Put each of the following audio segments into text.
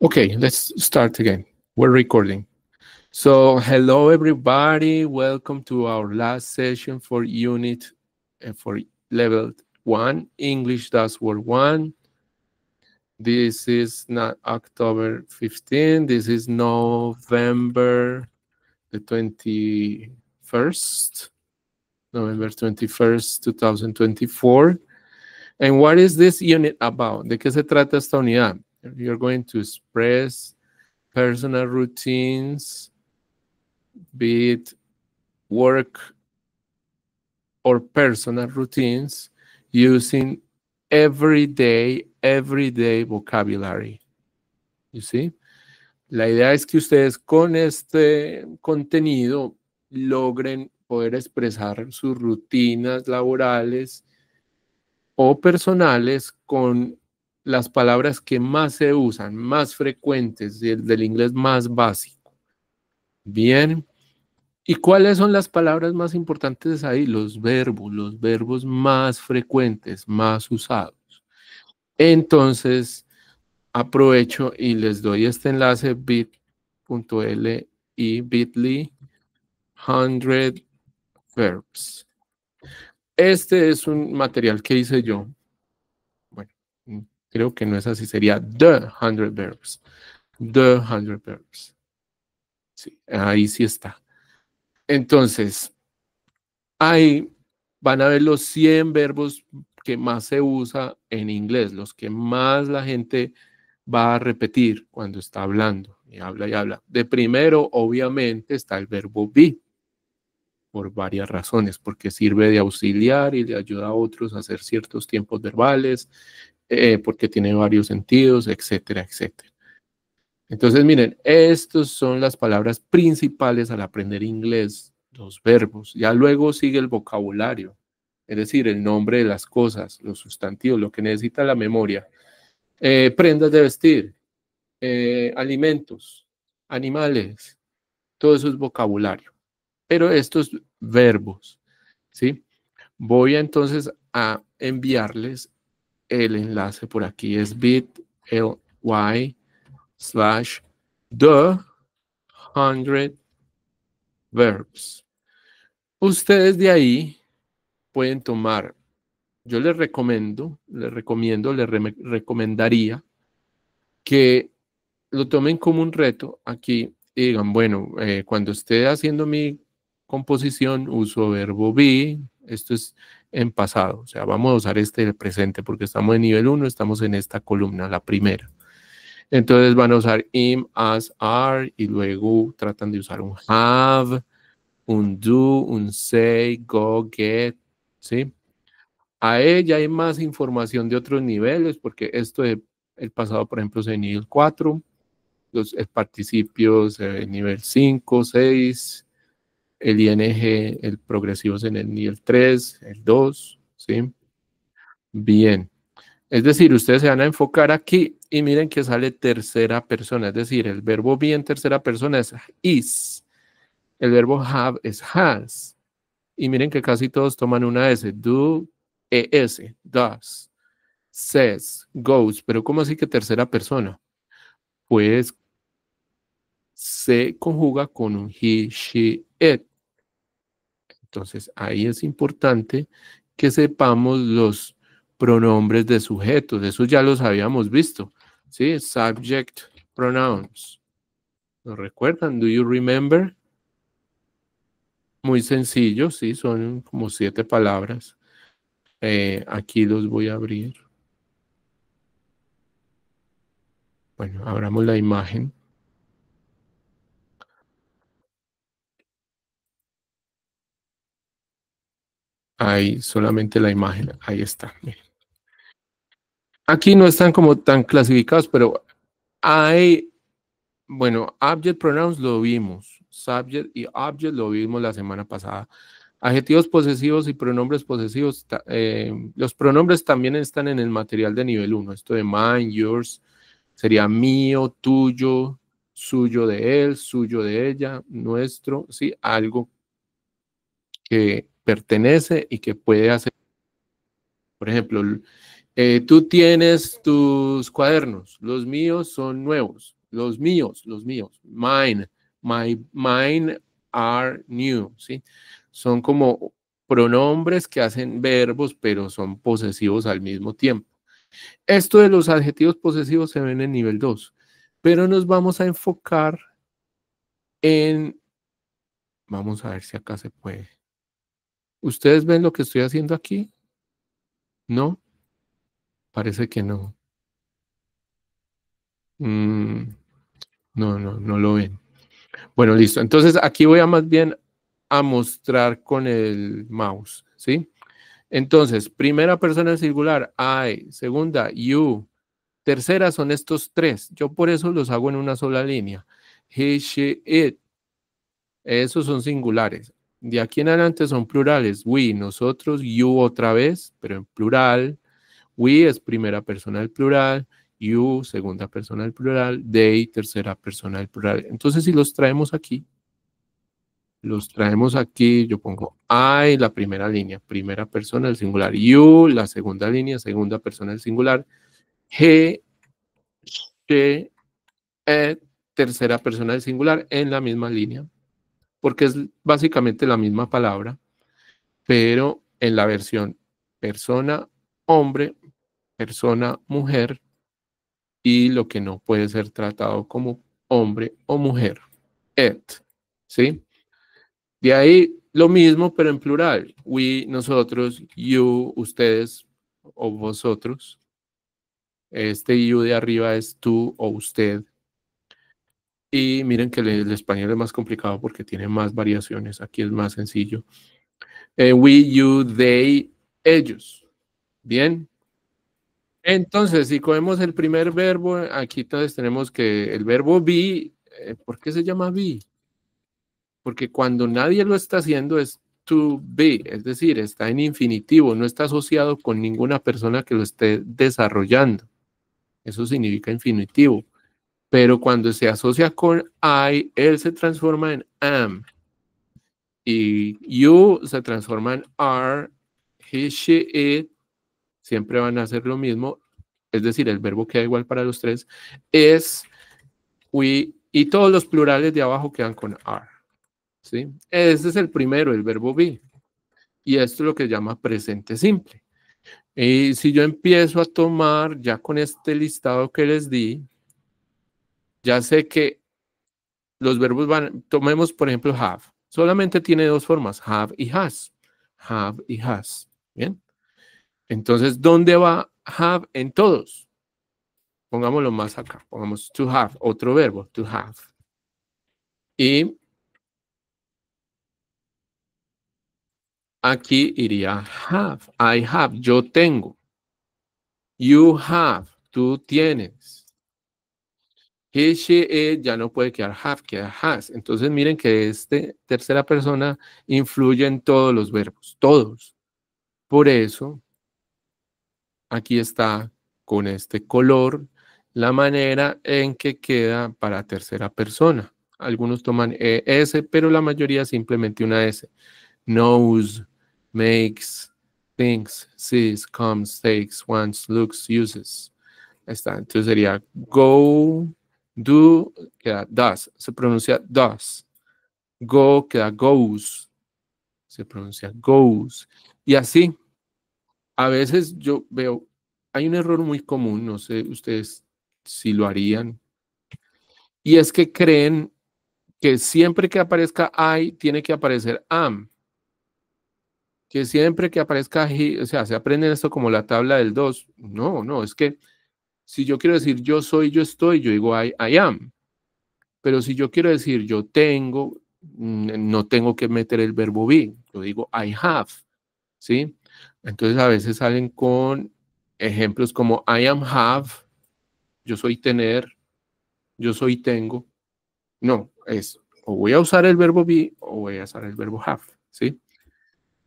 Okay, let's start again. We're recording. So hello everybody. Welcome to our last session for unit uh, for level one, English Word one. This is not October 15. This is November the 21st. November 21st, 2024. And what is this unit about? ¿De qué se trata esta unidad? You're going to express personal routines, be it work or personal routines, using everyday, everyday vocabulary. You see? La idea es que ustedes con este contenido logren poder expresar sus rutinas laborales o personales con las palabras que más se usan, más frecuentes, del, inglés más básico. Bien. ¿Y cuáles son las palabras más importantes ahí? Los verbos, los verbos más frecuentes, más usados. Entonces, aprovecho y les doy este enlace bit.l y bit.ly 100 verbs. Este es un material que hice yo Creo que no es así, sería the hundred verbs. The hundred verbs. Sí, ahí sí está. Entonces, ahí van a ver los 100 verbos que más se usa en inglés, los que más la gente va a repetir cuando está hablando y habla y habla. De primero, obviamente, está el verbo be, por varias razones, porque sirve de auxiliar y le ayuda a otros a hacer ciertos tiempos verbales, eh, porque tiene varios sentidos, etcétera, etcétera. Entonces, miren, estas son las palabras principales al aprender inglés, los verbos. Ya luego sigue el vocabulario, es decir, el nombre de las cosas, los sustantivos, lo que necesita la memoria. Eh, prendas de vestir, eh, alimentos, animales, todo eso es vocabulario. Pero estos verbos, ¿sí? Voy entonces a enviarles el enlace por aquí, es bit.ly slash the hundred verbs. Ustedes de ahí pueden tomar, yo les recomiendo, les recomiendo, les recomendaría que lo tomen como un reto aquí y digan, bueno, eh, cuando esté haciendo mi composición uso verbo be, esto es en pasado. O sea, vamos a usar este del presente porque estamos en nivel 1, estamos en esta columna, la primera. Entonces van a usar im, as, are y luego tratan de usar un have, un do, un say, go, get, ¿sí? A ella hay más información de otros niveles porque esto es el pasado, por ejemplo, es en nivel 4, los participios en nivel 5, 6, el ING, el progresivo es en el nivel 3, el 2, ¿sí? Bien. Es decir, ustedes se van a enfocar aquí y miren que sale tercera persona, es decir, el verbo bien tercera persona es is, el verbo have es has, y miren que casi todos toman una S, do, es, does, says, goes, pero ¿cómo así que tercera persona? Pues se conjuga con un he, she, it. Entonces, ahí es importante que sepamos los pronombres de sujetos. Eso ya los habíamos visto. ¿Sí? Subject pronouns. ¿Lo recuerdan? ¿Do you remember? Muy sencillo, sí, son como siete palabras. Eh, aquí los voy a abrir. Bueno, abramos la imagen. Ahí solamente la imagen, ahí está. Aquí no están como tan clasificados, pero hay, bueno, object pronouns lo vimos, subject y object lo vimos la semana pasada. Adjetivos posesivos y pronombres posesivos. Eh, los pronombres también están en el material de nivel 1. Esto de mine, yours, sería mío, tuyo, suyo de él, suyo de ella, nuestro, ¿sí? Algo que pertenece y que puede hacer. Por ejemplo, eh, tú tienes tus cuadernos, los míos son nuevos, los míos, los míos, mine, my, mine are new, ¿sí? Son como pronombres que hacen verbos, pero son posesivos al mismo tiempo. Esto de los adjetivos posesivos se ven en nivel 2, pero nos vamos a enfocar en, vamos a ver si acá se puede. ¿Ustedes ven lo que estoy haciendo aquí? ¿No? Parece que no. Mm, no, no, no lo ven. Bueno, listo. Entonces aquí voy a más bien a mostrar con el mouse, ¿sí? Entonces, primera persona singular, I, segunda, you, tercera son estos tres. Yo por eso los hago en una sola línea. He, she, it. Esos son singulares. De aquí en adelante son plurales. We, nosotros, you otra vez, pero en plural. We es primera persona del plural, you segunda persona del plural, they tercera persona del plural. Entonces, si los traemos aquí, los traemos aquí, yo pongo I, la primera línea, primera persona del singular, you, la segunda línea, segunda persona del singular, he, she, e, tercera persona del singular en la misma línea porque es básicamente la misma palabra, pero en la versión persona hombre, persona mujer y lo que no puede ser tratado como hombre o mujer, et, ¿sí? De ahí lo mismo, pero en plural. We, nosotros, you, ustedes o vosotros. Este you de arriba es tú o usted. Y miren que el, español es más complicado porque tiene más variaciones. Aquí es más sencillo. Eh, we, you, they, ellos. Bien. Entonces, si cogemos el primer verbo, aquí entonces tenemos que el verbo be, eh, ¿por qué se llama be? Porque cuando nadie lo está haciendo es to be, es decir, está en infinitivo, no está asociado con ninguna persona que lo esté desarrollando. Eso significa infinitivo pero cuando se asocia con I, él se transforma en am. Y you se transforma en are, he, she, it. Siempre van a hacer lo mismo. Es decir, el verbo queda igual para los tres. Es, we, y todos los plurales de abajo quedan con are. ¿sí? Ese es el primero, el verbo be. Y esto es lo que llama presente simple. Y si yo empiezo a tomar ya con este listado que les di, ya sé que los verbos van, tomemos por ejemplo have. Solamente tiene dos formas, have y has. Have y has. Bien. Entonces, ¿dónde va have en todos? Pongámoslo más acá. Pongamos to have, otro verbo, to have. Y aquí iría have. I have, yo tengo. You have, tú tienes. He, she, it ya no puede quedar have, queda has. Entonces miren que este tercera persona influye en todos los verbos, todos. Por eso, aquí está con este color la manera en que queda para tercera persona. Algunos toman ES, pero la mayoría simplemente una S. Knows, makes, thinks, sees, comes, takes, wants, looks, uses. Está. Entonces sería go, Do queda das, se pronuncia das. Go queda goes, se pronuncia goes. Y así, a veces yo veo, hay un error muy común, no sé ustedes si lo harían, y es que creen que siempre que aparezca I, tiene que aparecer am. Que siempre que aparezca he, o sea, se aprende esto como la tabla del 2. No, no, es que si yo quiero decir yo soy, yo estoy, yo digo I, am. Pero si yo quiero decir yo tengo, mm, no tengo que meter el verbo be, yo digo I have, ¿sí? Entonces a veces salen con ejemplos como I am have, yo soy tener, yo soy tengo. No, es o voy a usar el verbo be o voy a usar el verbo have, ¿sí?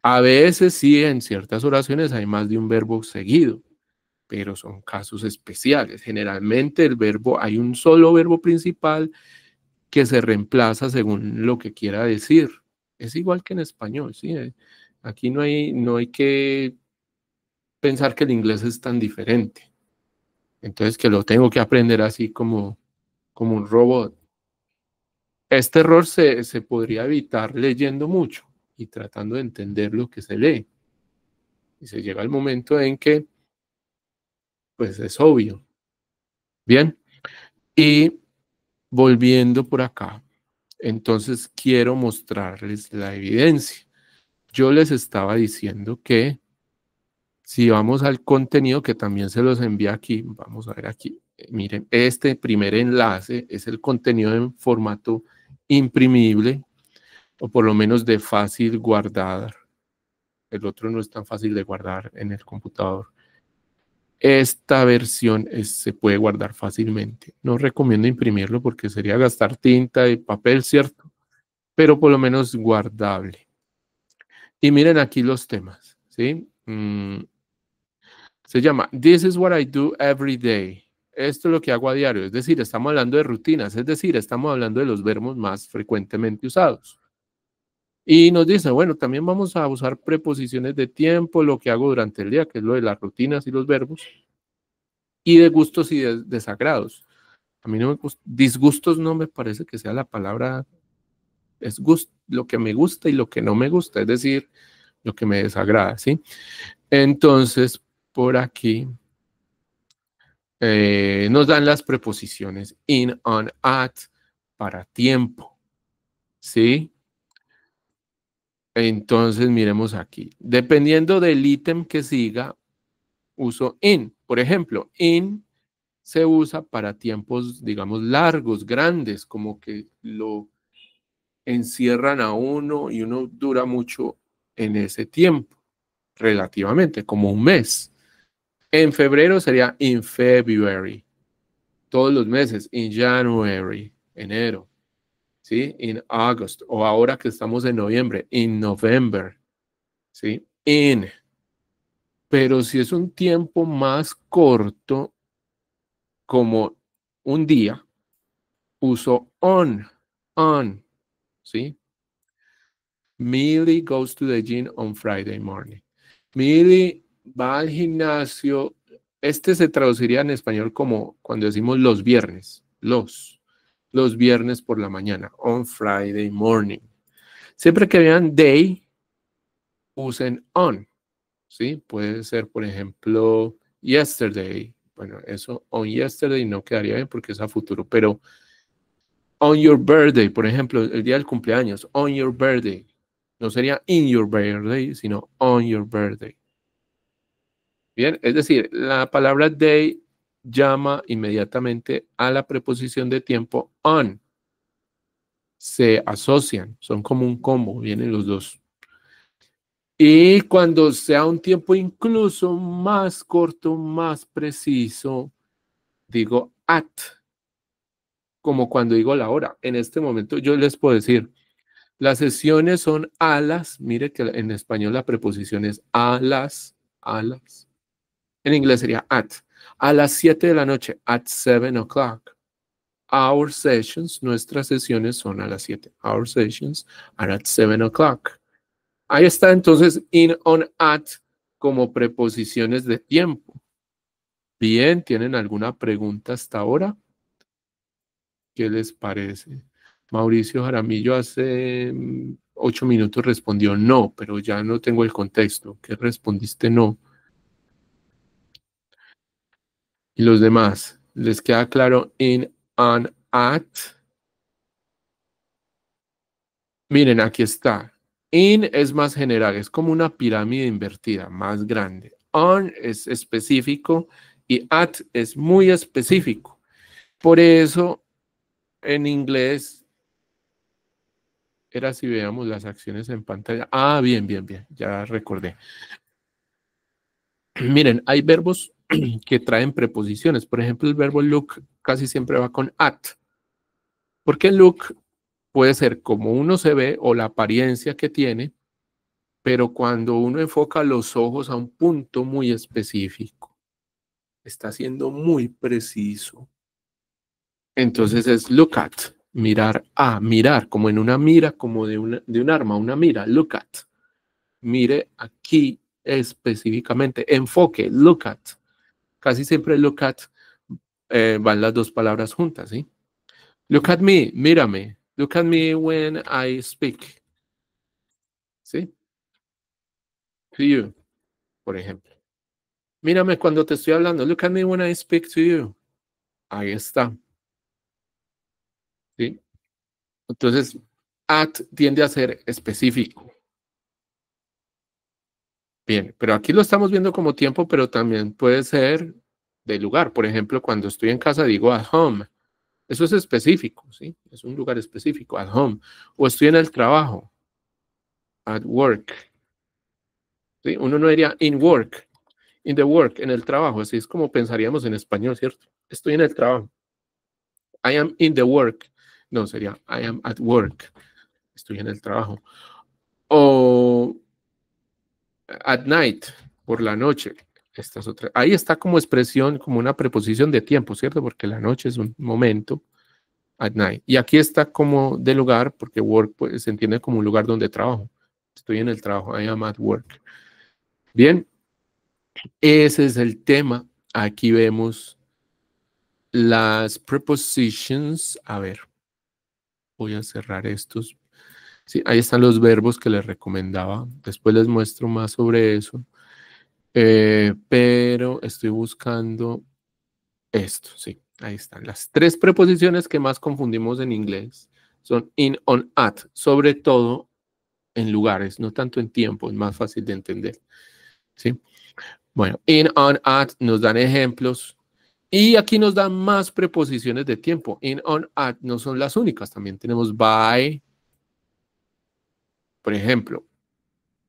A veces sí, en ciertas oraciones hay más de un verbo seguido, pero son casos especiales. Generalmente el verbo, hay un solo verbo principal que se reemplaza según lo que quiera decir. Es igual que en español, ¿sí? Eh, aquí no hay, no hay que pensar que el inglés es tan diferente. Entonces, que lo tengo que aprender así como, como un robot. Este error se, podría evitar leyendo mucho y tratando de entender lo que se lee. Y se llega el momento en que pues es obvio. Bien, y volviendo por acá, entonces quiero mostrarles la evidencia. Yo les estaba diciendo que si vamos al contenido que también se los envía aquí, vamos a ver aquí, eh, miren, este primer enlace es el contenido en formato imprimible o por lo menos de fácil guardar. El otro no es tan fácil de guardar en el computador esta versión eh, se puede guardar fácilmente. No recomiendo imprimirlo porque sería gastar tinta y papel, ¿cierto? Pero por lo menos guardable. Y miren aquí los temas, ¿sí? Mm. Se llama This is what I do every day. Esto es lo que hago a diario. Es decir, estamos hablando de rutinas, es decir, estamos hablando de los verbos más frecuentemente usados. Y nos dice, bueno, también vamos a usar preposiciones de tiempo, lo que hago durante el día, que es lo de las rutinas y los verbos, y de gustos y de desagrados. A mí no me gusta, disgustos no me parece que sea la palabra, es gust, lo que me gusta y lo que no me gusta, es decir, lo que me desagrada, ¿sí? Entonces, por aquí eh, nos dan las preposiciones in, on, at, para tiempo, ¿sí? Entonces, miremos aquí. Dependiendo del ítem que siga, uso in. Por ejemplo, in se usa para tiempos, digamos, largos, grandes, como que lo encierran a uno y uno dura mucho en ese tiempo, relativamente, como un mes. En febrero sería in February, todos los meses, in January, enero, ¿sí? In August, o ahora que estamos en noviembre, in November, ¿sí? In. Pero si es un tiempo más corto, como un día, uso on, on, ¿sí? Millie goes to the gym on Friday morning. Millie va al gimnasio. Este se traduciría en español como cuando decimos los viernes, los, los viernes por la mañana, on Friday morning. Siempre que vean day, usen on, ¿sí? Puede ser, por ejemplo, yesterday. Bueno, eso on yesterday no quedaría bien porque es a futuro, pero on your birthday, por ejemplo, el día del cumpleaños, on your birthday. No sería in your birthday, sino on your birthday. Bien, es decir, la palabra day llama inmediatamente a la preposición de tiempo on. Se asocian, son como un combo, vienen los dos. Y cuando sea un tiempo incluso más corto, más preciso, digo at, como cuando digo la hora. En este momento yo les puedo decir, las sesiones son a las, mire que en español la preposición es a las, a las. En inglés sería at a las 7 de la noche, at 7 o'clock. Our sessions, nuestras sesiones son a las 7. Our sessions are at 7 o'clock. Ahí está entonces in, on, at como preposiciones de tiempo. Bien, ¿tienen alguna pregunta hasta ahora? ¿Qué les parece? Mauricio Jaramillo hace mm, ocho minutos respondió no, pero ya no tengo el contexto. ¿Qué respondiste no? y los demás. ¿Les queda claro in, on, at? Miren, aquí está. In es más general, es como una pirámide invertida, más grande. On es específico y at es muy específico. Por eso en inglés era si veamos las acciones en pantalla. Ah, bien, bien, bien, ya recordé. Miren, hay verbos que traen preposiciones. Por ejemplo, el verbo look casi siempre va con at, porque look puede ser como uno se ve o la apariencia que tiene, pero cuando uno enfoca los ojos a un punto muy específico, está siendo muy preciso. Entonces es look at, mirar a, mirar, como en una mira, como de, de un arma, una mira, look at. Mire aquí específicamente, enfoque, look at. Casi siempre look at eh, van las dos palabras juntas, ¿sí? Look at me, mírame. Look at me when I speak. ¿Sí? To you, por ejemplo. Mírame cuando te estoy hablando. Look at me when I speak to you. Ahí está. ¿Sí? Entonces, at tiende a ser específico. Bien, pero aquí lo estamos viendo como tiempo, pero también puede ser de lugar. Por ejemplo, cuando estoy en casa digo at home. Eso es específico, ¿sí? Es un lugar específico, at home. O estoy en el trabajo, at work. ¿Sí? Uno no diría in work, in the work, en el trabajo. Así es como pensaríamos en español, ¿cierto? Estoy en el trabajo. I am in the work. No, sería I am at work. Estoy en el trabajo. O at night, por la noche. estas otras, Ahí está como expresión, como una preposición de tiempo, ¿cierto? Porque la noche es un momento, at night. Y aquí está como de lugar, porque work pues, se entiende como un lugar donde trabajo. Estoy en el trabajo, I am at work. Bien, ese es el tema. Aquí vemos las prepositions. A ver, voy a cerrar estos ahí están los verbos que les recomendaba. Después les muestro más sobre eso. Eh, pero estoy buscando esto, sí. Ahí están. Las tres preposiciones que más confundimos en inglés son in, on, at, sobre todo en lugares, no tanto en tiempo, es más fácil de entender. ¿sí? Bueno, in, on, at nos dan ejemplos y aquí nos dan más preposiciones de tiempo. In, on, at no son las únicas, también tenemos by, por ejemplo,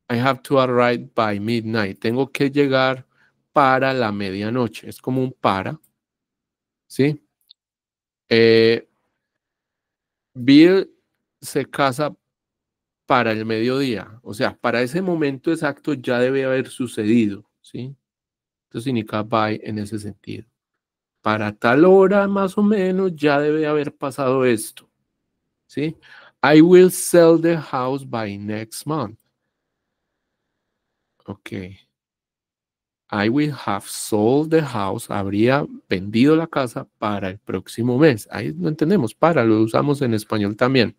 I have to arrive by midnight. Tengo que llegar para la medianoche. Es como un para. ¿Sí? Eh, Bill se casa para el mediodía. O sea, para ese momento exacto ya debe haber sucedido. ¿Sí? Esto significa by en ese sentido. Para tal hora más o menos ya debe haber pasado esto. ¿Sí? I will sell the house by next month. Ok. I will have sold the house. Habría vendido la casa para el próximo mes. Ahí no entendemos. Para, lo usamos en español también.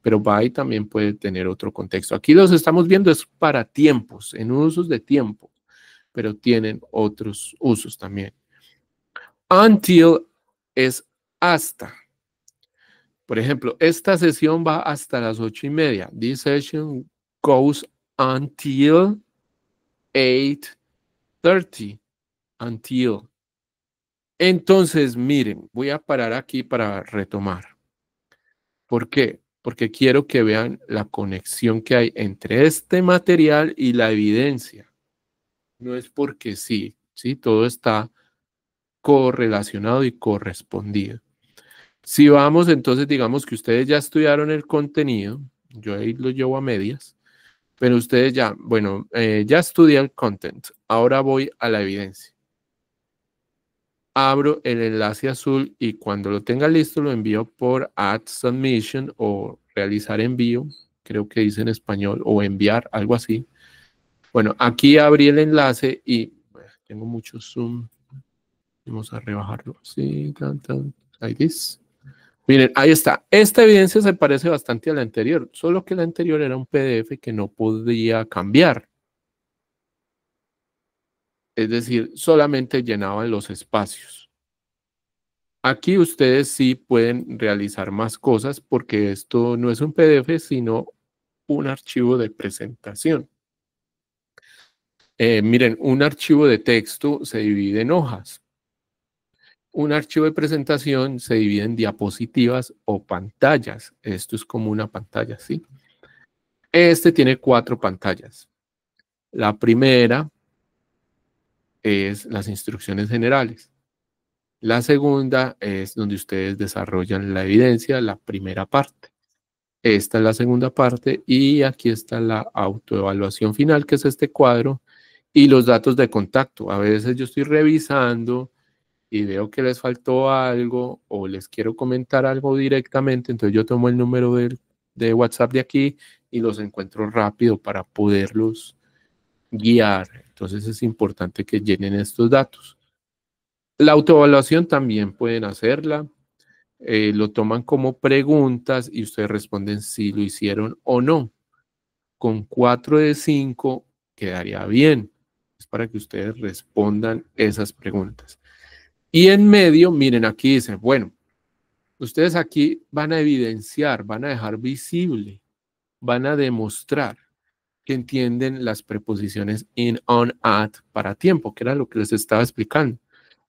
Pero by también puede tener otro contexto. Aquí los estamos viendo es para tiempos, en usos de tiempo. Pero tienen otros usos también. Until es hasta. Por ejemplo, esta sesión va hasta las ocho y media. This session goes until 8.30. Until. Entonces, miren, voy a parar aquí para retomar. ¿Por qué? Porque quiero que vean la conexión que hay entre este material y la evidencia. No es porque sí, sí, todo está correlacionado y correspondido. Si vamos, entonces digamos que ustedes ya estudiaron el contenido, yo ahí lo llevo a medias, pero ustedes ya, bueno, eh, ya estudian content, ahora voy a la evidencia. Abro el enlace azul y cuando lo tenga listo lo envío por Add Submission o realizar envío, creo que dice en español, o enviar, algo así. Bueno, aquí abrí el enlace y tengo mucho zoom. Vamos a rebajarlo sí, tan, Miren, ahí está. Esta evidencia se parece bastante a la anterior, solo que la anterior era un PDF que no podía cambiar. Es decir, solamente llenaba los espacios. Aquí ustedes sí pueden realizar más cosas porque esto no es un PDF, sino un archivo de presentación. Eh, miren, un archivo de texto se divide en hojas. Un archivo de presentación se divide en diapositivas o pantallas. Esto es como una pantalla, ¿sí? Este tiene cuatro pantallas. La primera es las instrucciones generales. La segunda es donde ustedes desarrollan la evidencia, la primera parte. Esta es la segunda parte y aquí está la autoevaluación final, que es este cuadro, y los datos de contacto. A veces yo estoy revisando y veo que les faltó algo o les quiero comentar algo directamente, entonces yo tomo el número de, WhatsApp de aquí y los encuentro rápido para poderlos guiar. Entonces es importante que llenen estos datos. La autoevaluación también pueden hacerla. Eh, lo toman como preguntas y ustedes responden si lo hicieron o no. Con 4 de 5 quedaría bien. Es para que ustedes respondan esas preguntas. Y en medio, miren, aquí dice, bueno, ustedes aquí van a evidenciar, van a dejar visible, van a demostrar que entienden las preposiciones in, on, at para tiempo, que era lo que les estaba explicando,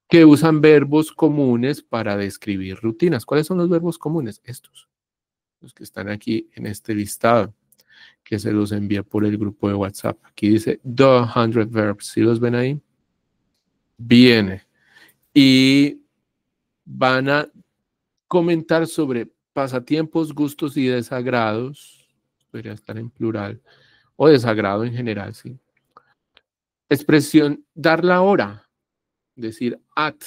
que usan verbos comunes para describir rutinas. ¿Cuáles son los verbos comunes? Estos, los que están aquí en este listado que se los envía por el grupo de WhatsApp. Aquí dice the hundred verbs. si los ven ahí? Viene y van a comentar sobre pasatiempos, gustos y desagrados, podría estar en plural, o desagrado en general, sí. Expresión, dar la hora, decir at,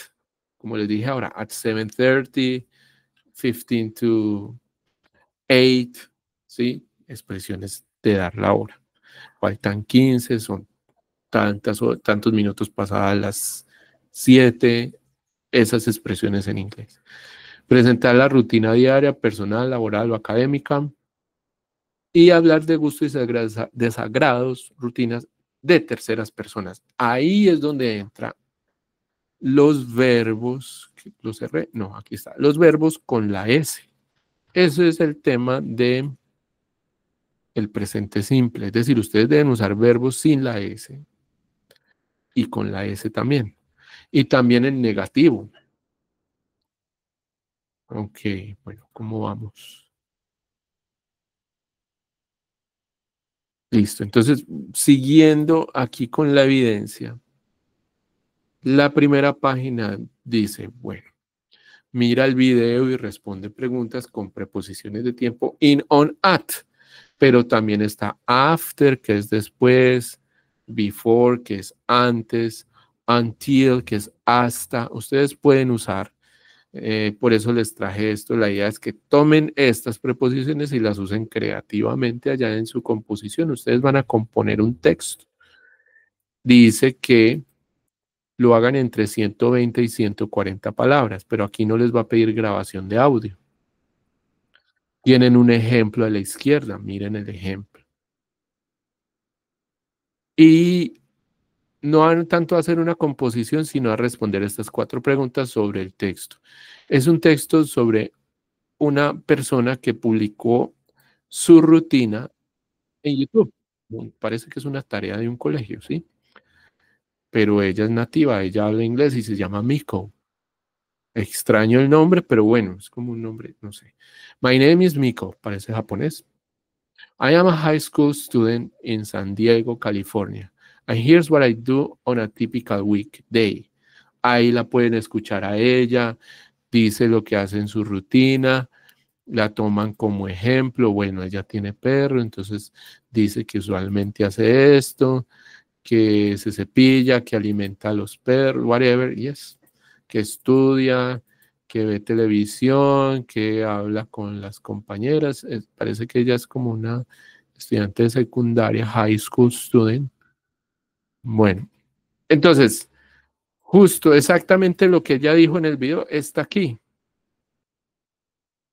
como les dije ahora, at 7.30, 15 to 8, ¿sí? Expresiones de dar la hora. Faltan 15, son tantas, tantos minutos pasadas las siete esas expresiones en inglés. Presentar la rutina diaria, personal, laboral o académica. Y hablar de gustos y desagrados, rutinas de terceras personas. Ahí es donde entran los verbos, los R, no, aquí está, los verbos con la S. Ese es el tema de el presente simple, es decir, ustedes deben usar verbos sin la S y con la S también y también en negativo. Ok, bueno, ¿cómo vamos? Listo, entonces siguiendo aquí con la evidencia, la primera página dice, bueno, mira el video y responde preguntas con preposiciones de tiempo in, on, at, pero también está after, que es después, before, que es antes, until, que es hasta. Ustedes pueden usar. Eh, por eso les traje esto. La idea es que tomen estas preposiciones y las usen creativamente allá en su composición. Ustedes van a componer un texto. Dice que lo hagan entre 120 y 140 palabras, pero aquí no les va a pedir grabación de audio. Tienen un ejemplo a la izquierda, miren el ejemplo. Y no tanto a hacer una composición, sino a responder estas cuatro preguntas sobre el texto. Es un texto sobre una persona que publicó su rutina en YouTube. Parece que es una tarea de un colegio, ¿sí? Pero ella es nativa, ella habla inglés y se llama Miko. Extraño el nombre, pero bueno, es como un nombre, no sé. My name is Miko, parece japonés. I am a high school student in San Diego, California. And here's what I do on a typical weekday. Ahí la pueden escuchar a ella, dice lo que hace en su rutina, la toman como ejemplo. Bueno, ella tiene perro, entonces dice que usualmente hace esto, que se cepilla, que alimenta a los perros, whatever, yes, que estudia, que ve televisión, que habla con las compañeras. parece que ella es como una estudiante de secundaria, high school student, bueno, entonces, justo exactamente lo que ella dijo en el video está aquí.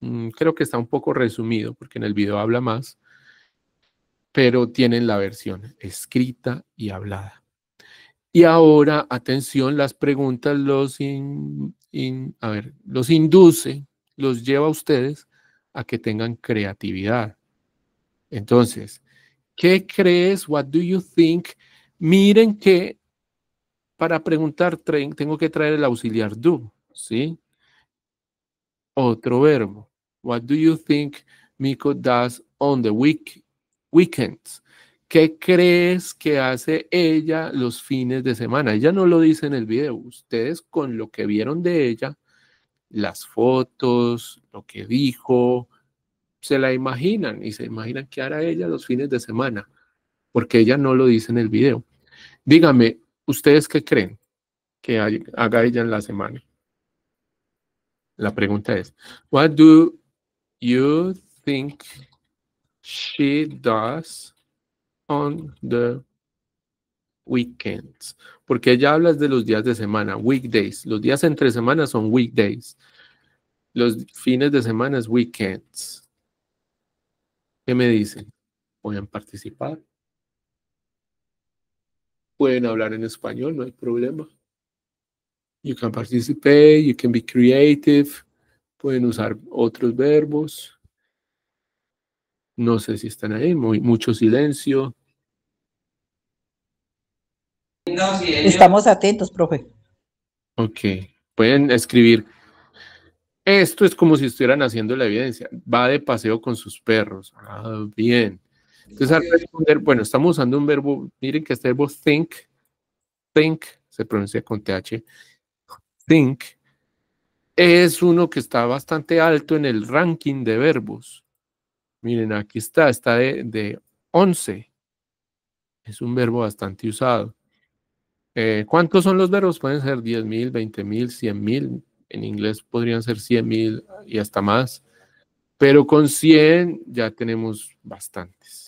Mm, creo que está un poco resumido porque en el video habla más, pero tienen la versión escrita y hablada. Y ahora, atención, las preguntas los, los induce, los lleva a ustedes a que tengan creatividad. Entonces, ¿qué crees? What do you think? Miren que para preguntar tengo que traer el auxiliar do, ¿sí? Otro verbo. What do you think Miko does on the week weekends? ¿Qué crees que hace ella los fines de semana? Ella no lo dice en el video. Ustedes con lo que vieron de ella, las fotos, lo que dijo, se la imaginan y se imaginan qué hará ella los fines de semana, porque ella no lo dice en el video. Dígame, ¿ustedes qué creen que haga ella en la semana? La pregunta es, what do you think she does on the weekends? Porque ella habla de los días de semana, weekdays. Los días entre semanas son weekdays. Los fines de semana es weekends. ¿Qué me dicen? ¿Voy a participar? Pueden hablar en español, no hay problema. You can participate, you can be creative. Pueden usar otros verbos. No sé si están ahí, muy, mucho silencio. Estamos atentos, profe. Ok, pueden escribir. Esto es como si estuvieran haciendo la evidencia. Va de paseo con sus perros. Ah, bien. Entonces responder, bueno, estamos usando un verbo, miren que este verbo think, think, se pronuncia con TH, think, es uno que está bastante alto en el ranking de verbos. Miren, aquí está, está de, 11. Es un verbo bastante usado. Eh, ¿Cuántos son los verbos? Pueden ser 10.000, 20.000, 100.000. En inglés podrían ser 100.000 y hasta más. Pero con 100 ya tenemos bastantes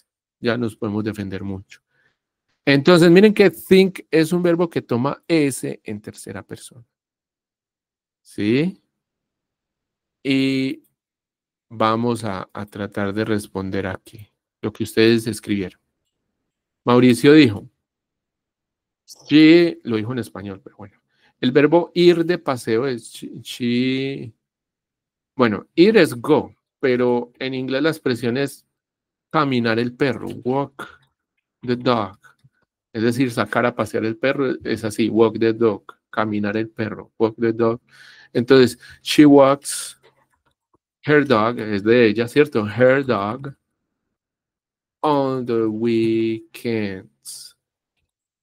ya nos podemos defender mucho. Entonces, miren que think es un verbo que toma S en tercera persona. ¿Sí? Y vamos a, tratar de responder aquí lo que ustedes escribieron. Mauricio dijo, sí, lo dijo en español, pero bueno. El verbo ir de paseo es she. Bueno, ir es go, pero en inglés la expresión es caminar el perro, walk the dog. Es decir, sacar a pasear el perro es así, walk the dog, caminar el perro, walk the dog. Entonces, she walks her dog, es de ella, ¿cierto? Her dog on the weekends.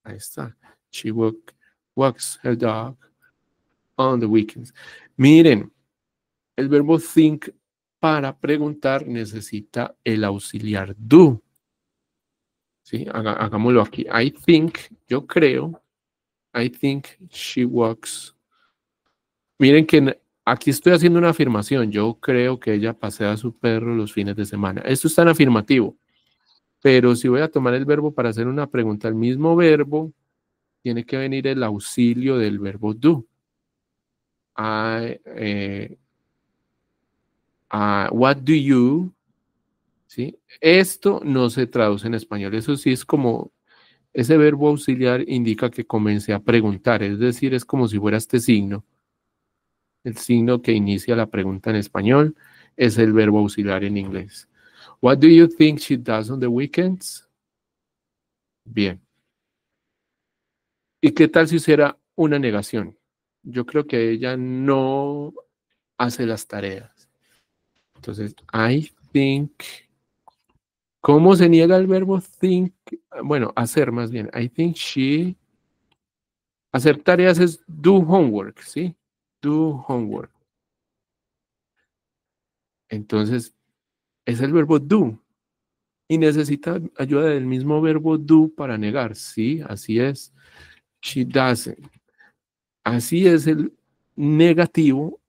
Ahí está. She walk, walks her dog on the weekends. Miren, el verbo think para preguntar necesita el auxiliar do. ¿Sí? hagámoslo aquí. I think, yo creo. I think she walks. Miren que aquí estoy haciendo una afirmación. Yo creo que ella pasea a su perro los fines de semana. Esto es tan afirmativo. Pero si voy a tomar el verbo para hacer una pregunta, el mismo verbo, tiene que venir el auxilio del verbo do. I, eh, what do you? ¿Sí? Esto no se traduce en español. Eso sí es como, ese verbo auxiliar indica que comencé a preguntar, es decir, es como si fuera este signo. El signo que inicia la pregunta en español es el verbo auxiliar en inglés. What do you think she does on the weekends? Bien. ¿Y qué tal si hiciera una negación? Yo creo que ella no hace las tareas. Entonces, I think. ¿Cómo se niega el verbo think? Bueno, hacer más bien. I think she. Hacer tareas es do homework, ¿sí? Do homework. Entonces, es el verbo do. Y necesita ayuda del mismo verbo do para negar, ¿sí? Así es. She doesn't. Así es el negativo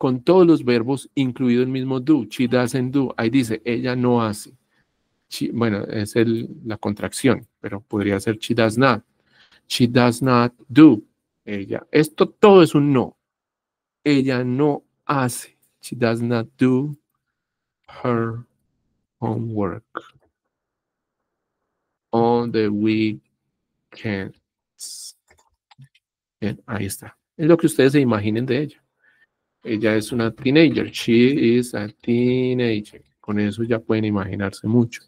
con todos los verbos, incluido el mismo do. She doesn't do. Ahí dice, ella no hace. bueno, es el, la contracción, pero podría ser she does not. She does not do. Ella. Esto todo es un no. Ella no hace. She does not do her homework on the weekends. Bien, ahí está. Es lo que ustedes se imaginen de ella. Ella es una teenager. She is a teenager. Con eso ya pueden imaginarse mucho.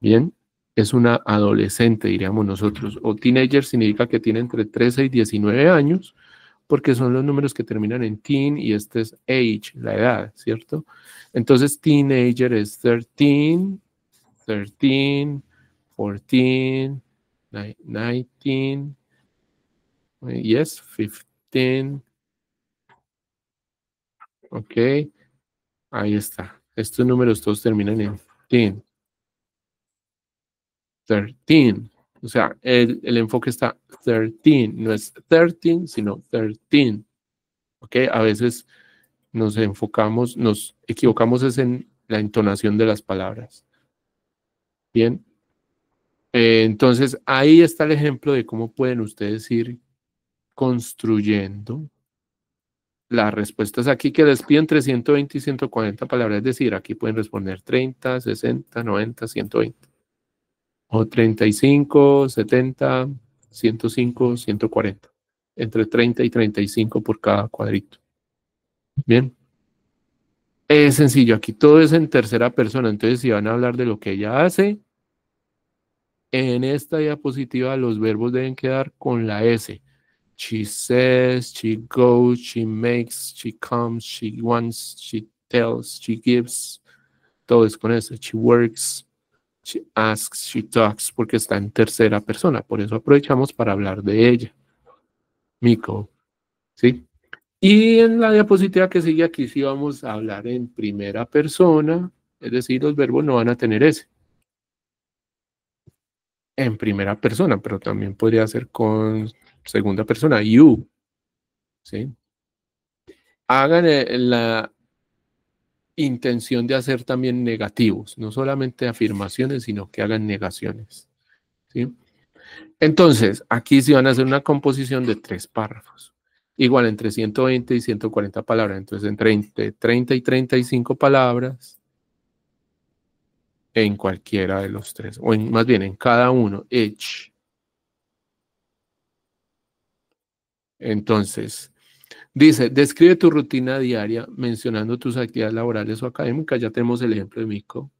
Bien, es una adolescente, diríamos nosotros. O teenager significa que tiene entre 13 y 19 años, porque son los números que terminan en teen y este es age, la edad, ¿cierto? Entonces, teenager es 13, 13, 14, 19, yes, 15, Ok. Ahí está. Estos números todos terminan en 13. 13. O sea, el, enfoque está 13. No es 13, sino 13. Ok. A veces nos enfocamos, nos equivocamos es en la entonación de las palabras. Bien. Eh, entonces, ahí está el ejemplo de cómo pueden ustedes ir construyendo las respuestas aquí que les piden 320 y 140 palabras, es decir, aquí pueden responder 30, 60, 90, 120. O 35, 70, 105, 140. Entre 30 y 35 por cada cuadrito. Bien. Es sencillo, aquí todo es en tercera persona, entonces si van a hablar de lo que ella hace, en esta diapositiva los verbos deben quedar con la S. She says, she goes, she makes, she comes, she wants, she tells, she gives. Todo es con eso. She works, she asks, she talks, porque está en tercera persona. Por eso aprovechamos para hablar de ella. Miko. ¿Sí? Y en la diapositiva que sigue aquí sí vamos a hablar en primera persona, es decir, los verbos no van a tener ese. En primera persona, pero también podría ser con segunda persona, you. ¿sí? Hagan eh, la intención de hacer también negativos, no solamente afirmaciones, sino que hagan negaciones. ¿sí? Entonces, aquí se van a hacer una composición de tres párrafos, igual entre 120 y 140 palabras, entonces entre 30, y 35 palabras en cualquiera de los tres, o más bien en cada uno, each. Entonces, dice, describe tu rutina diaria mencionando tus actividades laborales o académicas. Ya tenemos el ejemplo de Mico.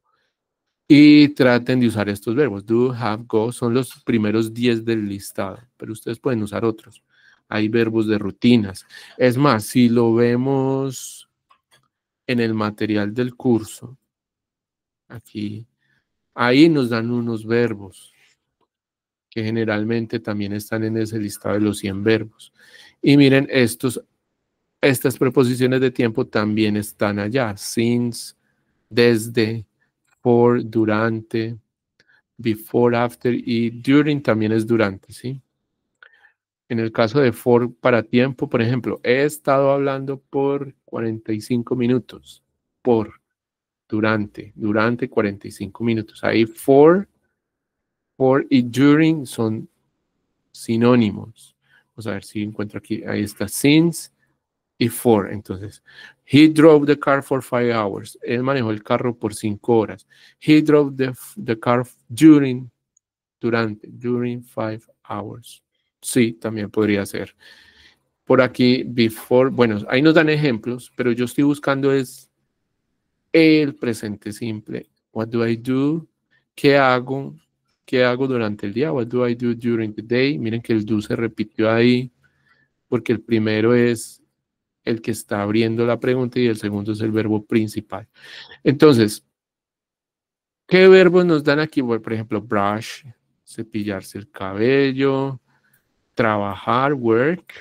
Y traten de usar estos verbos. Do, have, go son los primeros 10 del listado, pero ustedes pueden usar otros. Hay verbos de rutinas. Es más, si lo vemos en el material del curso, aquí, ahí nos dan unos verbos que generalmente también están en ese listado de los 100 verbos. Y miren, estos, estas preposiciones de tiempo también están allá, since, desde, for, durante, before, after y during también es durante, ¿sí? En el caso de for para tiempo, por ejemplo, he estado hablando por 45 minutos, por, durante, durante 45 minutos. Ahí for for y during son sinónimos. Vamos a ver si encuentro aquí, ahí está, since y for. Entonces, he drove the car for five hours. Él manejó el carro por cinco horas. He drove the, the car during, durante, during five hours. Sí, también podría ser. Por aquí, before, bueno, ahí nos dan ejemplos, pero yo estoy buscando es el presente simple. What do I do? ¿Qué hago? ¿qué hago durante el día? What do I do during the day? Miren que el do se repitió ahí porque el primero es el que está abriendo la pregunta y el segundo es el verbo principal. Entonces, ¿qué verbos nos dan aquí? por ejemplo, brush, cepillarse el cabello, trabajar, work,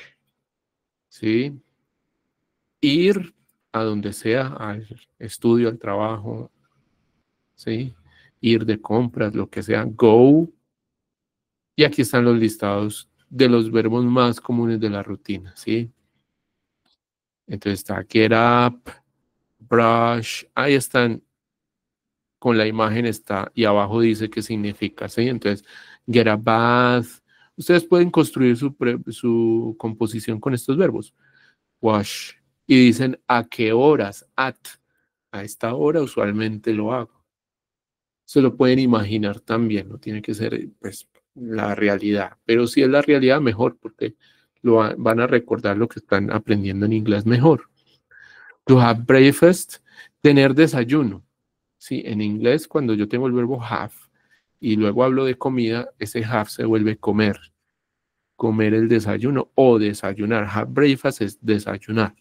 ¿sí? Ir a donde sea, al estudio, al trabajo, ¿sí? ir de compras, lo que sea, go. Y aquí están los listados de los verbos más comunes de la rutina, ¿sí? Entonces está get up, brush, ahí están, con la imagen está, y abajo dice qué significa, ¿sí? Entonces, get a bath. Ustedes pueden construir su composición con estos verbos. Wash. Y dicen a qué horas, at. A esta hora usualmente lo hago se lo pueden imaginar también, no tiene que ser pues, la realidad, pero si es la realidad mejor porque lo van a recordar lo que están aprendiendo en inglés mejor. To have breakfast, tener desayuno. Sí, en inglés cuando yo tengo el verbo have y luego hablo de comida, ese have se vuelve comer. Comer el desayuno o desayunar. Have breakfast es desayunar.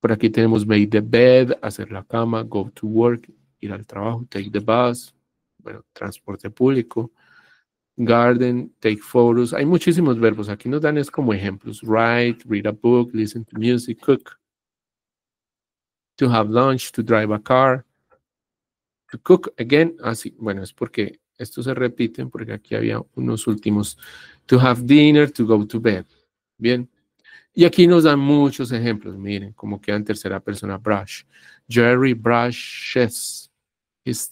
Por aquí tenemos make the bed, hacer la cama, go to work, al trabajo, take the bus, bueno, transporte público, garden, take photos. Hay muchísimos verbos. Aquí nos dan es como ejemplos. Write, read a book, listen to music, cook. To have lunch, to drive a car. To cook again. Así, bueno, es porque estos se repiten porque aquí había unos últimos. To have dinner, to go to bed. Bien. Y aquí nos dan muchos ejemplos. Miren, como queda en tercera persona, brush. Jerry brushes this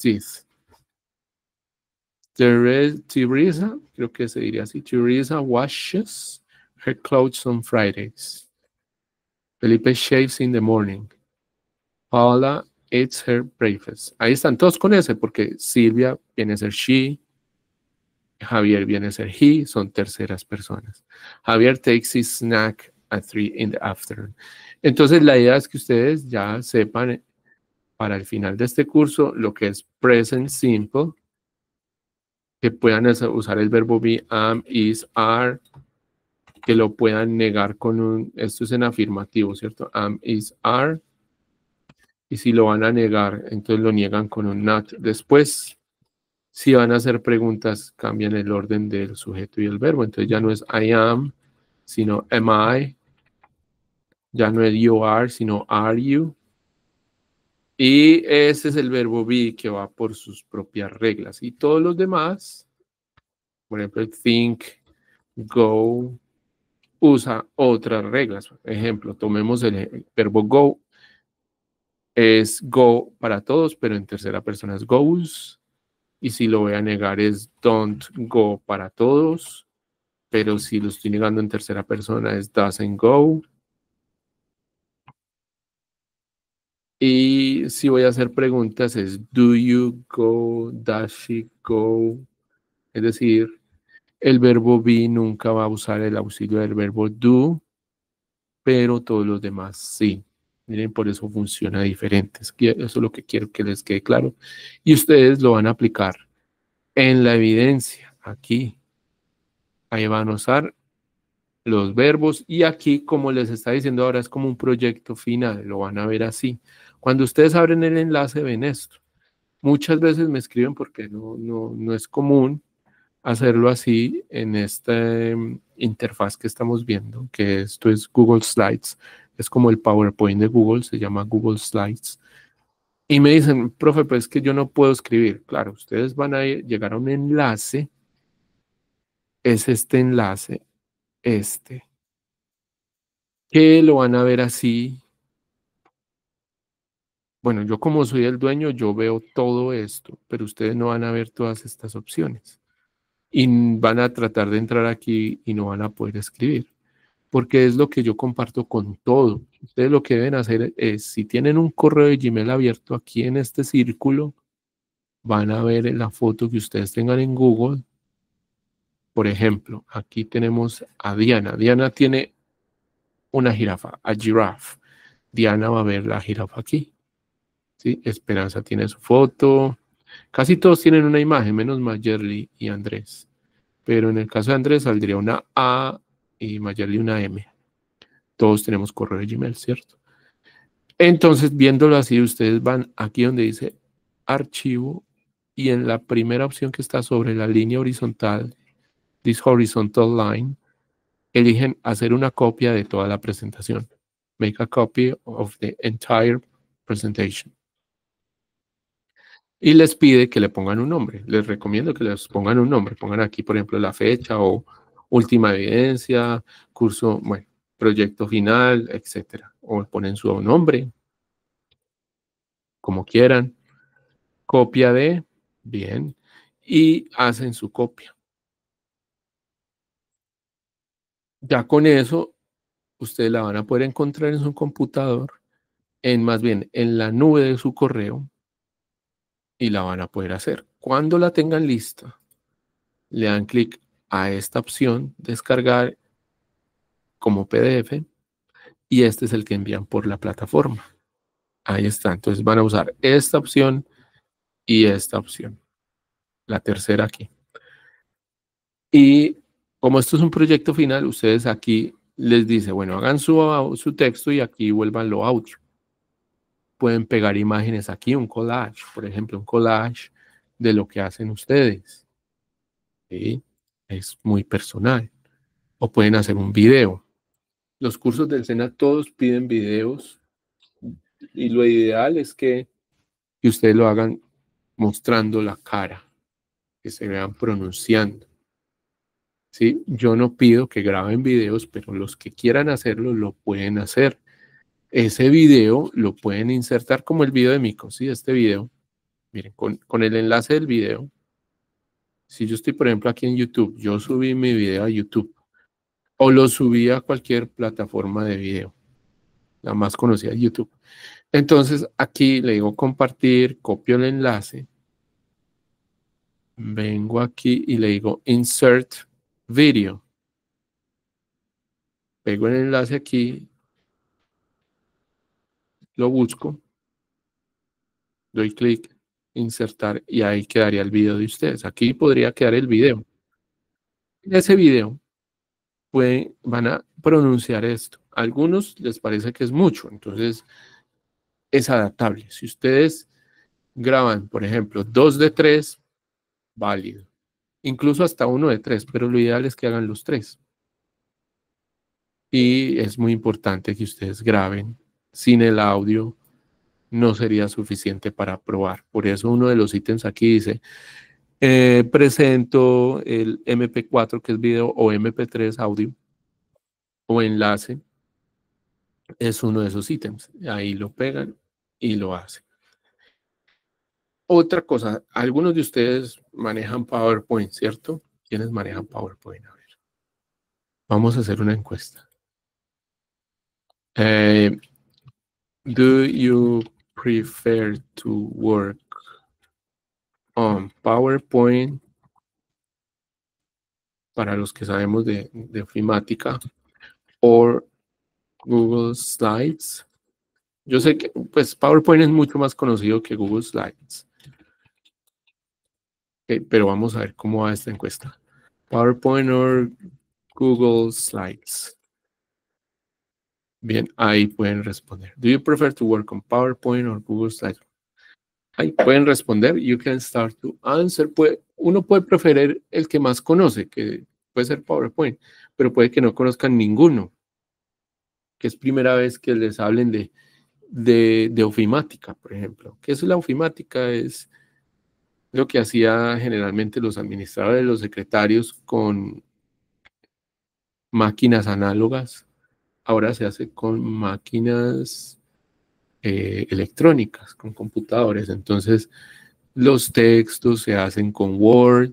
Teresa, creo que se diría así, Teresa washes her clothes on Fridays. Felipe shaves in the morning. Paula eats her breakfast. Ahí están todos con ese, porque Silvia viene a ser she, Javier viene a ser he, son terceras personas. Javier takes his snack at three in the afternoon. Entonces la idea es que ustedes ya sepan para el final de este curso lo que es present simple, que puedan usar el verbo be, am, is, are, que lo puedan negar con un, esto es en afirmativo, ¿cierto? Am, is, are. Y si lo van a negar, entonces lo niegan con un not. Después, si van a hacer preguntas, cambian el orden del sujeto y el verbo. Entonces ya no es I am, sino am I. Ya no es you are, sino are you. Y ese es el verbo be que va por sus propias reglas. Y todos los demás, por ejemplo, think, go, usa otras reglas. Por ejemplo, tomemos el, el verbo go. Es go para todos, pero en tercera persona es goes. Y si lo voy a negar es don't go para todos, pero si lo estoy negando en tercera persona es doesn't go. Y si voy a hacer preguntas es do you go, does she go? Es decir, el verbo be nunca va a usar el auxilio del verbo do, pero todos los demás sí. Miren, por eso funciona diferente. Eso es lo que quiero que les quede claro. Y ustedes lo van a aplicar en la evidencia, aquí. Ahí van a usar los verbos y aquí, como les está diciendo ahora, es como un proyecto final. Lo van a ver así. Cuando ustedes abren el enlace ven esto. Muchas veces me escriben porque no, es común hacerlo así en esta em, interfaz que estamos viendo, que esto es Google Slides, es como el PowerPoint de Google, se llama Google Slides. Y me dicen, profe, pero es que yo no puedo escribir. Claro, ustedes van a llegar a un enlace, es este enlace, este, que lo van a ver así, bueno, yo como soy el dueño, yo veo todo esto, pero ustedes no van a ver todas estas opciones. Y van a tratar de entrar aquí y no van a poder escribir, porque es lo que yo comparto con todo. Ustedes lo que deben hacer es, si tienen un correo de Gmail abierto aquí en este círculo, van a ver la foto que ustedes tengan en Google. Por ejemplo, aquí tenemos a Diana. Diana tiene una jirafa, a giraffe. Diana va a ver la jirafa aquí. Esperanza tiene su foto. Casi todos tienen una imagen, menos Mayerly y Andrés. Pero en el caso de Andrés saldría una A y Mayerly una M. Todos tenemos correo de Gmail, ¿cierto? Entonces, viéndolo así, ustedes van aquí donde dice archivo y en la primera opción que está sobre la línea horizontal, this horizontal line, eligen hacer una copia de toda la presentación. Make a copy of the entire presentation y les pide que le pongan un nombre. Les recomiendo que les pongan un nombre. Pongan aquí, por ejemplo, la fecha o última evidencia, curso, bueno, proyecto final, etcétera. O ponen su nombre, como quieran. Copia de, bien, y hacen su copia. Ya con eso, ustedes la van a poder encontrar en su computador, en más bien en la nube de su correo, y la van a poder hacer. Cuando la tengan lista, le dan clic a esta opción, descargar como PDF, y este es el que envían por la plataforma. Ahí está. Entonces van a usar esta opción y esta opción. La tercera aquí. Y como esto es un proyecto final, ustedes aquí les dice, bueno, hagan su, su texto y aquí vuelvan lo audio pueden pegar imágenes aquí, un collage, por ejemplo, un collage de lo que hacen ustedes. Es muy personal. O pueden hacer un video. Los cursos de escena todos piden videos y lo ideal es que, ustedes lo hagan mostrando la cara, que se vean pronunciando. ¿Sí? Yo no pido que graben videos, pero los que quieran hacerlo lo pueden hacer. Ese video lo pueden insertar como el video de Mico, ¿sí? Este video. Miren, con, el enlace del video. Si yo estoy, por ejemplo, aquí en YouTube, yo subí mi video a YouTube o lo subí a cualquier plataforma de video, la más conocida, YouTube. Entonces, aquí le digo compartir, copio el enlace, vengo aquí y le digo insert video. Pego el enlace aquí, lo busco, doy clic, insertar y ahí quedaría el video de ustedes. Aquí podría quedar el video. En ese video van a pronunciar esto. algunos les parece que es mucho, entonces es adaptable. Si ustedes graban, por ejemplo, dos de tres, válido. Incluso hasta uno de tres, pero lo ideal es que hagan los tres. Y es muy importante que ustedes graben sin el audio no sería suficiente para probar. Por eso uno de los ítems aquí dice, eh, presento el MP4 que es video o MP3 audio o enlace. Es uno de esos ítems. Ahí lo pegan y lo hacen. Otra cosa, algunos de ustedes manejan PowerPoint, ¿cierto? ¿Quiénes manejan PowerPoint? Vamos a hacer una encuesta. Eh, Do you prefer to work on PowerPoint? Para los que sabemos de, de Filmática, o Google Slides. Yo sé que pues PowerPoint es mucho más conocido que Google Slides. pero vamos a ver cómo va esta encuesta. PowerPoint o Google Slides. Bien, ahí pueden responder. Do you prefer to work on PowerPoint or Google Slides? Ahí pueden responder. You can start to answer. uno puede preferir el que más conoce, que puede ser PowerPoint, pero puede que no conozcan ninguno, que es primera vez que les hablen de, de, ofimática, por ejemplo. ¿Qué es la ofimática? Es lo que hacía generalmente los administradores, los secretarios con máquinas análogas ahora se hace con máquinas eh, electrónicas, con computadores. Entonces, los textos se hacen con Word,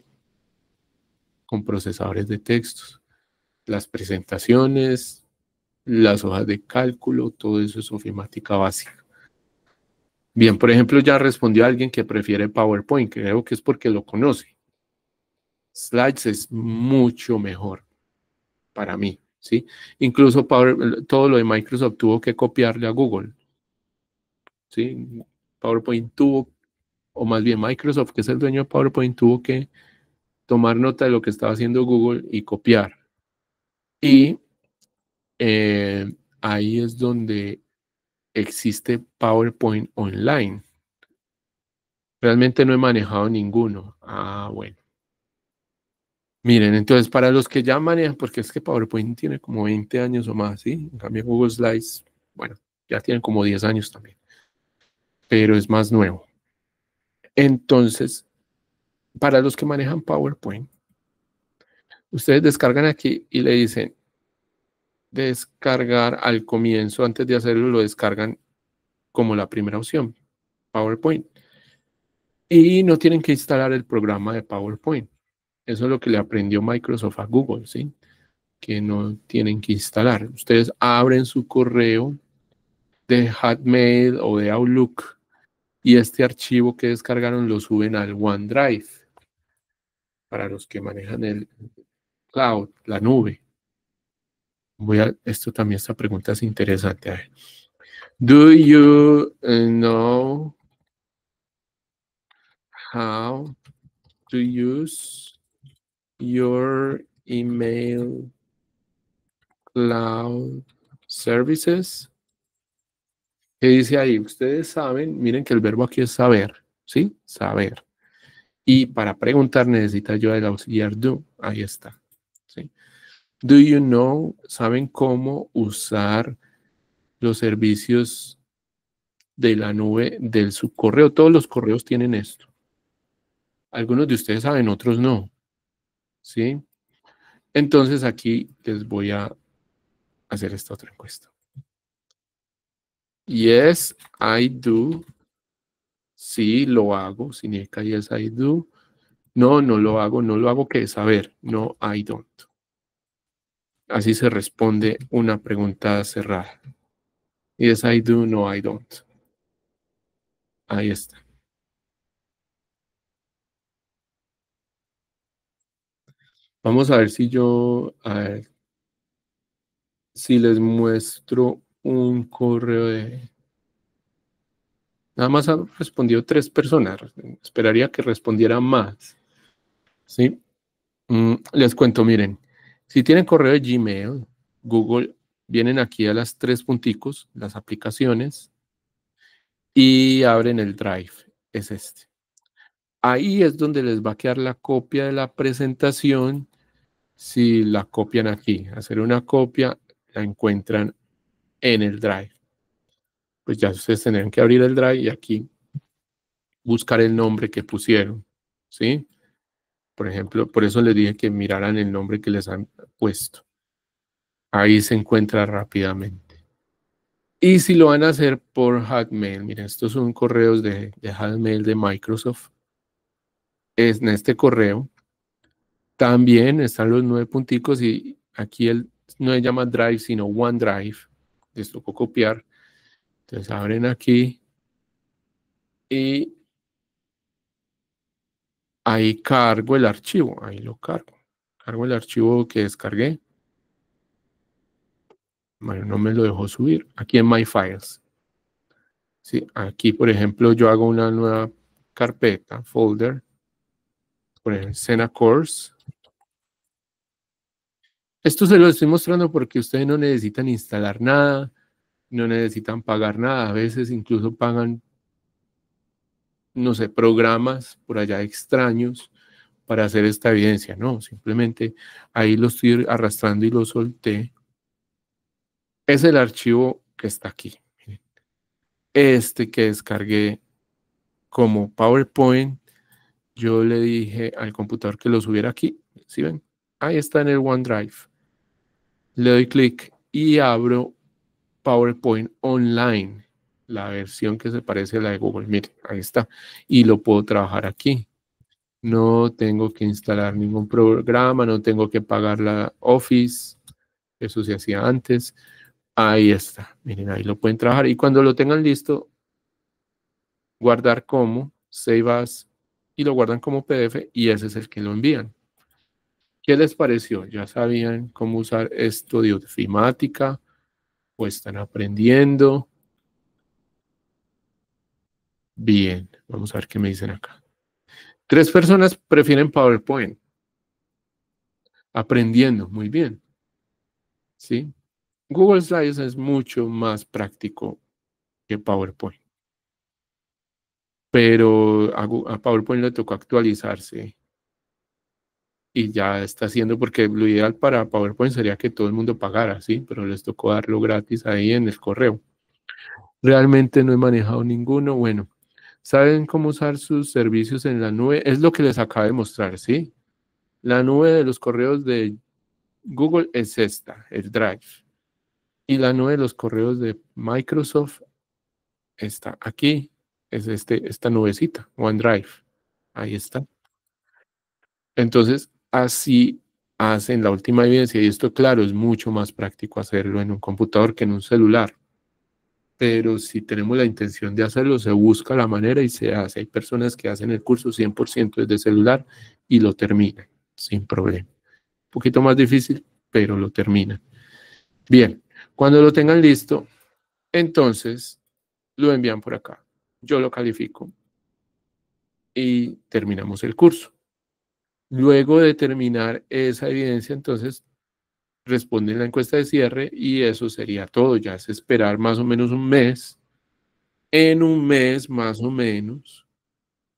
con procesadores de textos. Las presentaciones, las hojas de cálculo, todo eso es ofimática básica. Bien, por ejemplo, ya respondió alguien que prefiere PowerPoint, creo que es porque lo conoce. Slides es mucho mejor para mí. ¿sí? Incluso Power, todo lo de Microsoft tuvo que copiarle a Google. ¿sí? PowerPoint tuvo, o más bien Microsoft, que es el dueño de PowerPoint, tuvo que tomar nota de lo que estaba haciendo Google y copiar. Y eh, ahí es donde existe PowerPoint Online. Realmente no he manejado ninguno. Ah, bueno. Miren, entonces para los que ya manejan, porque es que PowerPoint tiene como 20 años o más, ¿sí? En cambio Google Slides, bueno, ya tienen como 10 años también, pero es más nuevo. Entonces, para los que manejan PowerPoint, ustedes descargan aquí y le dicen descargar al comienzo, antes de hacerlo lo descargan como la primera opción, PowerPoint. Y no tienen que instalar el programa de PowerPoint eso es lo que le aprendió Microsoft a Google, ¿sí? Que no tienen que instalar. Ustedes abren su correo de Hotmail o de Outlook y este archivo que descargaron lo suben al OneDrive para los que manejan el cloud, la nube. Voy a, esto también, esta pregunta es interesante. Do you eh, know how to use your email cloud services. ¿Qué dice ahí? Ustedes saben, miren que el verbo aquí es saber, ¿sí? Saber. Y para preguntar necesita yo el auxiliar do. Ahí está. ¿sí? Do you know? ¿Saben cómo usar los servicios de la nube del subcorreo? Todos los correos tienen esto. Algunos de ustedes saben, otros no. ¿sí? Entonces aquí les voy a hacer esta otra encuesta. Yes, I do. Sí, lo hago. Significa e yes, I do. No, no lo hago. No lo hago que es saber. No, I don't. Así se responde una pregunta cerrada. Yes, I do. No, I don't. Ahí está. Vamos a ver si yo, a ver, si les muestro un correo de... Nada más han respondido tres personas, esperaría que respondieran más. ¿Sí? Mm, les cuento, miren, si tienen correo de Gmail, Google, vienen aquí a las tres punticos, las aplicaciones, y abren el Drive, es este. Ahí es donde les va a quedar la copia de la presentación si la copian aquí. Hacer una copia, la encuentran en el drive. Pues ya ustedes tendrán que abrir el drive y aquí buscar el nombre que pusieron, ¿sí? Por ejemplo, por eso les dije que miraran el nombre que les han puesto. Ahí se encuentra rápidamente. Y si lo van a hacer por Hotmail, miren, estos son correos de, de Hotmail de Microsoft. Es en este correo también están los nueve punticos y aquí no se llama Drive, sino OneDrive. Les tocó copiar. Entonces abren aquí y ahí cargo el archivo. Ahí lo cargo. Cargo el archivo que descargué. Bueno, no me lo dejó subir. Aquí en My Files. Sí, aquí, por ejemplo, yo hago una nueva carpeta, folder, por ejemplo, Sena Course. Esto se lo estoy mostrando porque ustedes no necesitan instalar nada, no necesitan pagar nada, a veces incluso pagan, no sé, programas por allá extraños para hacer esta evidencia, no, simplemente ahí lo estoy arrastrando y lo solté. Es el archivo que está aquí, este que descargué como PowerPoint, yo le dije al computador que lo subiera aquí, ¿sí ven? Ahí está en el OneDrive le doy clic y abro PowerPoint Online, la versión que se parece a la de Google Miren, Ahí está. Y lo puedo trabajar aquí. No tengo que instalar ningún programa, no tengo que pagar la Office. Eso se hacía antes. Ahí está. Miren, ahí lo pueden trabajar. Y cuando lo tengan listo, guardar como, save as, y lo guardan como PDF y ese es el que lo envían. ¿Qué les pareció? ¿Ya sabían cómo usar esto de ofimática? ¿O están aprendiendo? Bien, vamos a ver qué me dicen acá. Tres personas prefieren PowerPoint. Aprendiendo, muy bien. ¿Sí? Google Slides es mucho más práctico que PowerPoint. Pero a, PowerPoint le tocó actualizarse y ya está haciendo, porque lo ideal para PowerPoint sería que todo el mundo pagara, ¿sí? Pero les tocó darlo gratis ahí en el correo. Realmente no he manejado ninguno. Bueno, ¿saben cómo usar sus servicios en la nube? Es lo que les acabo de mostrar, ¿sí? La nube de los correos de Google es esta, el Drive. Y la nube de los correos de Microsoft está aquí, es este, esta nubecita, OneDrive. Ahí está. Entonces, así hacen la última evidencia. Y esto, claro, es mucho más práctico hacerlo en un computador que en un celular. Pero si tenemos la intención de hacerlo, se busca la manera y se hace. Hay personas que hacen el curso 100% desde celular y lo terminan sin problema. Un poquito más difícil, pero lo terminan. Bien, cuando lo tengan listo, entonces lo envían por acá. Yo lo califico y terminamos el curso. Luego de terminar esa evidencia, entonces responden la encuesta de cierre y eso sería todo. Ya es esperar más o menos un mes. En un mes más o menos,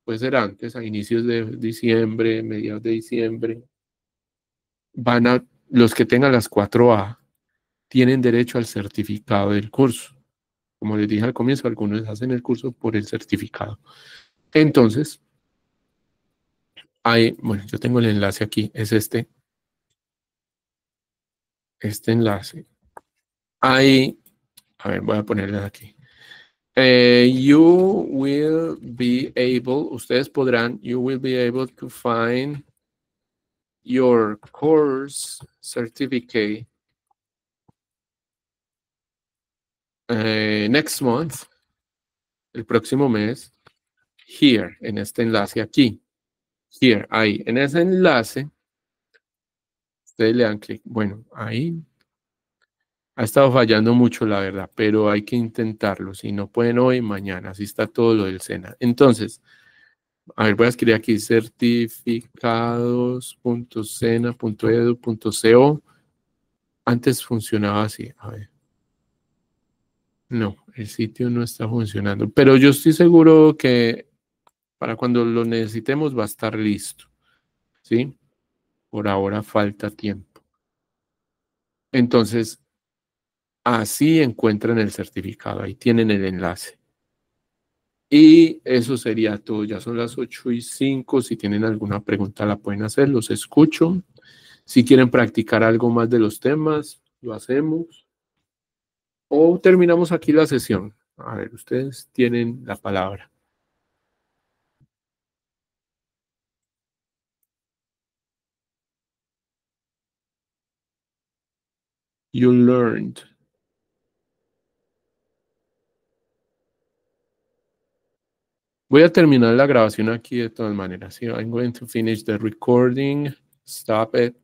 puede ser antes, a inicios de diciembre, mediados de diciembre, van a los que tengan las 4A tienen derecho al certificado del curso. Como les dije al comienzo, algunos hacen el curso por el certificado. Entonces, hay, bueno, yo tengo el enlace aquí, es este. Este enlace. Hay, a ver, voy a ponerle aquí. Eh, you will be able, ustedes podrán, you will be able to find your course certificate eh, next month, el próximo mes, here, en este enlace aquí here, ahí, en ese enlace, ustedes le dan clic, bueno, ahí, ha estado fallando mucho la verdad, pero hay que intentarlo, si no pueden hoy, mañana, así está todo lo del SENA. Entonces, a ver, voy a escribir aquí certificados.sena.edu.co. Antes funcionaba así, a ver. No, el sitio no está funcionando, pero yo estoy seguro que para cuando lo necesitemos va a estar listo. ¿Sí? Por ahora falta tiempo. Entonces, así encuentran el certificado. Ahí tienen el enlace. Y eso sería todo. Ya son las 8 y 5. Si tienen alguna pregunta la pueden hacer. Los escucho. Si quieren practicar algo más de los temas, lo hacemos. O terminamos aquí la sesión. A ver, ustedes tienen la palabra. you learned? Voy a terminar la grabación aquí de todas maneras. i I'm going to finish the recording. Stop it.